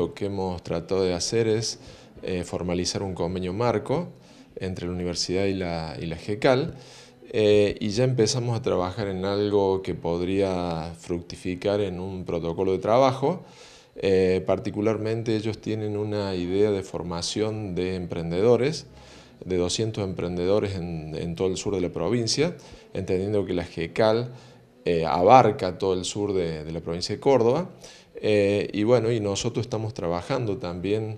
lo que hemos tratado de hacer es eh, formalizar un convenio marco entre la universidad y la, y la GECAL eh, y ya empezamos a trabajar en algo que podría fructificar en un protocolo de trabajo. Eh, particularmente ellos tienen una idea de formación de emprendedores, de 200 emprendedores en, todo el sur de la provincia, entendiendo que la GECAL abarca todo el sur de, de, la provincia de Córdoba eh, y bueno, y nosotros estamos trabajando también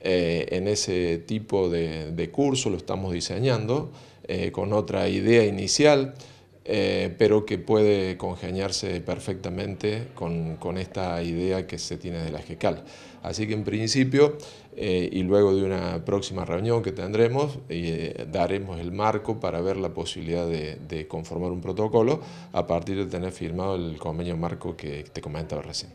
eh, en ese tipo de, curso, lo estamos diseñando eh, con otra idea inicial, pero que puede congeniarse perfectamente con, esta idea que se tiene de la GECAL. Así que en principio, y luego de una próxima reunión que tendremos, daremos el marco para ver la posibilidad de, conformar un protocolo a partir de tener firmado el convenio marco que te comentaba recién.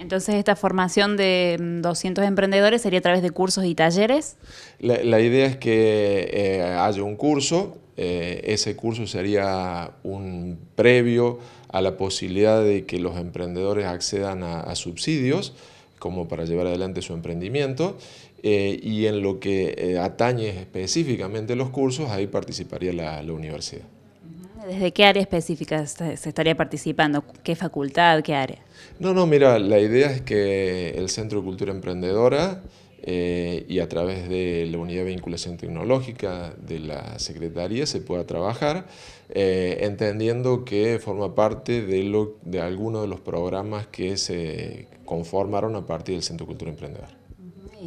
Entonces, esta formación de 200 mm, emprendedores sería a través de cursos y talleres. La, idea es que eh, haya un curso, eh, ese curso sería un previo a la posibilidad de que los emprendedores accedan a, subsidios como para llevar adelante su emprendimiento. Eh, y en lo que atañe específicamente los cursos, ahí participaría la universidad. ¿Desde qué área específica se estaría participando? ¿Qué facultad? ¿Qué área? No, no, mira, la idea es que el Centro de Cultura Emprendedora eh, y a través de la Unidad de Vinculación Tecnológica de la Secretaría se pueda trabajar, eh, entendiendo que forma parte de, lo, de alguno de los programas que se conformaron a partir del Centro de Cultura Emprendedora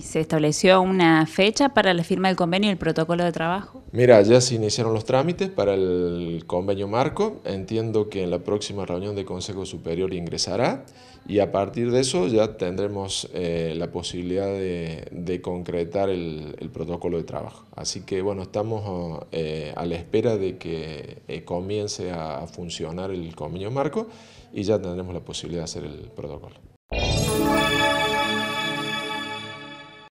se estableció una fecha para la firma del convenio y el protocolo de trabajo? Mira, ya se iniciaron los trámites para el convenio marco. Entiendo que en la próxima reunión de Consejo Superior ingresará y a partir de eso ya tendremos eh, la posibilidad de, concretar el, protocolo de trabajo. Así que bueno, estamos eh, a la espera de que eh, comience a funcionar el convenio marco y ya tendremos la posibilidad de hacer el protocolo.